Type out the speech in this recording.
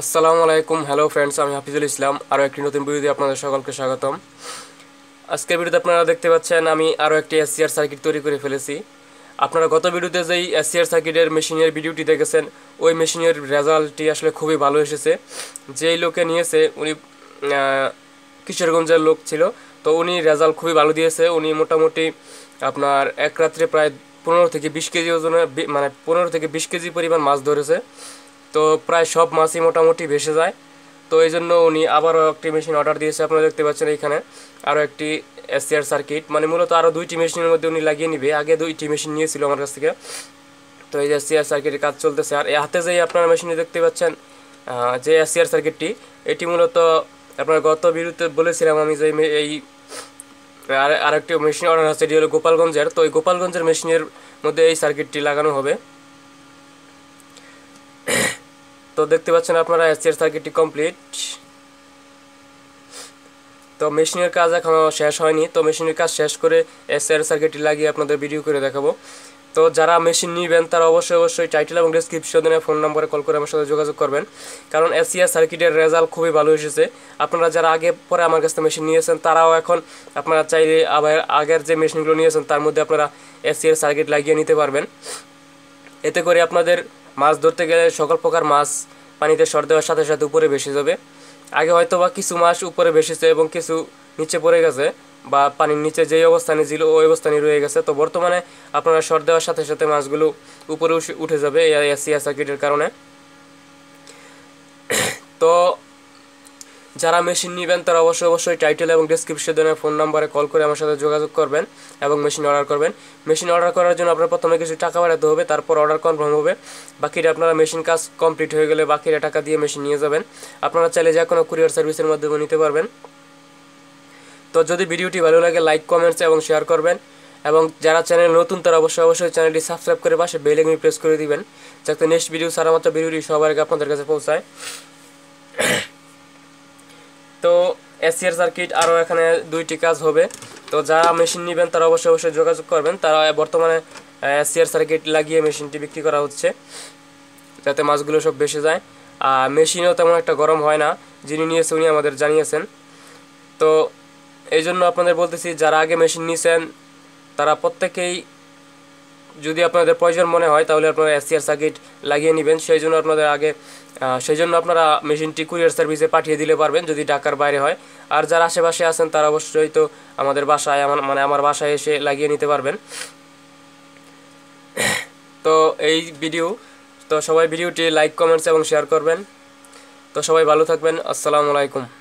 আসসালামু আলাইকুম hello friends আমি হাফিজুল ইসলাম আরও একটি নতুন ভিডিওতে আপনাদের সকলকে স্বাগতম আজকের ভিডিওতে আপনারা দেখতে পাচ্ছেন আমি আরও একটি এসসিআর সার্কিট তৈরি করে ফেলেছি আপনারা গত ভিডিওতে যেই এসসিআর সার্কিটের মেশিনের ভিডিওটি দেখেছেন ওই মেশিনের রেজাল্টটি আসলে খুবই ভালো এসেছে যেই লোকে নিয়েছে উনি কিশোরগঞ্জের লোক ছিল তো উনি রেজাল্ট খুবই ভালো দিয়েছে উনি মোটামুটি আপনার এক রাত্রে প্রায় পনেরো থেকে বিশ কেজি ওজনের মানে পনেরো থেকে বিশ কেজি পরিমাণ মাছ ধরেছে তো প্রায় সব মাছই মোটামুটি ভেসে যায় তো এই জন্য উনি আবারও একটি মেশিন অর্ডার দিয়েছে আপনারা দেখতে পাচ্ছেন এখানে আরও একটি এসিআর সার্কিট মানে মূলত আরও দুইটি মেশিনের মধ্যে উনি লাগিয়ে নিবে আগে দুইটি মেশিন নিয়েছিল আমার কাছ থেকে তো এই যে এসিআর সার্কিটের কাজ চলতেছে আর হাতে যেই আপনারা মেশিনে দেখতে পাচ্ছেন যে এসিআর সার্কিটটি এটি মূলত আপনার গত বিরুদ্ধে বলেছিলাম আমি যে এই আর আরেকটি মেশিন অর্ডার আছে এটি হলো গোপালগঞ্জের তো এই গোপালগঞ্জের মেশিনের মধ্যে এই সার্কিটটি লাগানো হবে তো দেখতে পাচ্ছেন আপনারা এসিআর সার্কিটটি কমপ্লিট তো মেশিনের কাজ এখনও শেষ হয়নি তো মেশিনের কাজ শেষ করে এসিয়ার সার্কিটটি লাগিয়ে আপনাদের ভিডিও করে দেখাবো তো যারা মেশিন নিবেন তারা অবশ্যই অবশ্যই টাইটেল এবং ডিসক্রিপশনে ফোন নম্বরে কল করে আমার সাথে যোগাযোগ করবেন কারণ এসিয়া সার্কিটের রেজাল্ট খুবই ভালো এসেছে আপনারা যারা আগে পরে আমার কাছ থেকে মেশিন নিয়েছেন তারাও এখন আপনারা চাইলে আবার আগের যে মেশিনগুলো নিয়েছেন তার মধ্যে আপনারা এসিয়ার সার্কিট লাগিয়ে নিতে পারবেন এতে করে আপনাদের মাছ ধরতে গেলে সকল প্রকার মাছ পানিতে সর দেওয়ার সাথে সাথে উপরে ভেসে যাবে আগে হয়তো বা কিছু মাছ উপরে ভেসেছে এবং কিছু নিচে পড়ে গেছে বা পানির নিচে যেই অবস্থানে ছিল ওই অবস্থানে রয়ে গেছে তো বর্তমানে আপনারা সর দেওয়ার সাথে সাথে মাছগুলো উপরে উঠে যাবে এসিয়া সার্কিটের কারণে তো যারা মেশিন নেবেন তারা অবশ্যই অবশ্যই টাইটেল এবং ডিসক্রিপশনে ফোন নাম্বারে কল করে আমার সাথে যোগাযোগ করবেন এবং মেশিন অর্ডার করবেন মেশিন অর্ডার করার জন্য আপনার প্রথমে কিছু টাকা বাড়াতে হবে তারপর অর্ডার কনফার্ম হবে বাকিটা আপনারা মেশিন কাজ কমপ্লিট হয়ে গেলে বাকিটা টাকা দিয়ে মেশিন নিয়ে যাবেন আপনারা চাইলে যে কোনো কুরিয়ার সার্ভিসের মাধ্যমে নিতে পারবেন তো যদি ভিডিওটি ভালো লাগে লাইক কমেন্টস এবং শেয়ার করবেন এবং যারা চ্যানেল নতুন তারা অবশ্যই অবশ্যই চ্যানেলটি সাবস্ক্রাইব করে পাশে বেল আইকন প্রেস করে দিবেন যাতে নেক্সট ভিডিও সারা মাত্র ভিডিওটি সবার আগে আপনাদের কাছে পৌঁছায় তো এসিআর সার্কিট আরও এখানে দুইটি কাজ হবে তো যারা মেশিন নেবেন তারা অবশ্যই অবশ্যই যোগাযোগ করবেন তারা বর্তমানে এসিআর সার্কিট লাগিয়ে মেশিনটি বিক্রি করা হচ্ছে যাতে মাছগুলো সব বেসে যায় আর মেশিনও তেমন একটা গরম হয় না যিনি নিয়েছে উনি আমাদের জানিয়েছেন তো এই জন্য আপনাদের বলতেছি যারা আগে মেশিন নিয়েছেন তারা প্রত্যেকেই যদি আপনাদের প্রয়োজন মনে হয় তাহলে আপনারা আর সার্কিট লাগিয়ে নেবেন সেই জন্য আপনাদের আগে সেই জন্য আপনারা মেশিনটি কুরিয়ার সার্ভিসে পাঠিয়ে দিলে পারবেন যদি ঢাকার বাইরে হয় আর যারা আশেপাশে আছেন তারা অবশ্যই তো আমাদের বাসায় আমার মানে আমার বাসায় এসে লাগিয়ে নিতে পারবেন তো এই ভিডিও তো সবাই ভিডিওটি লাইক কমেন্টস এবং শেয়ার করবেন তো সবাই ভালো থাকবেন আসসালামু আলাইকুম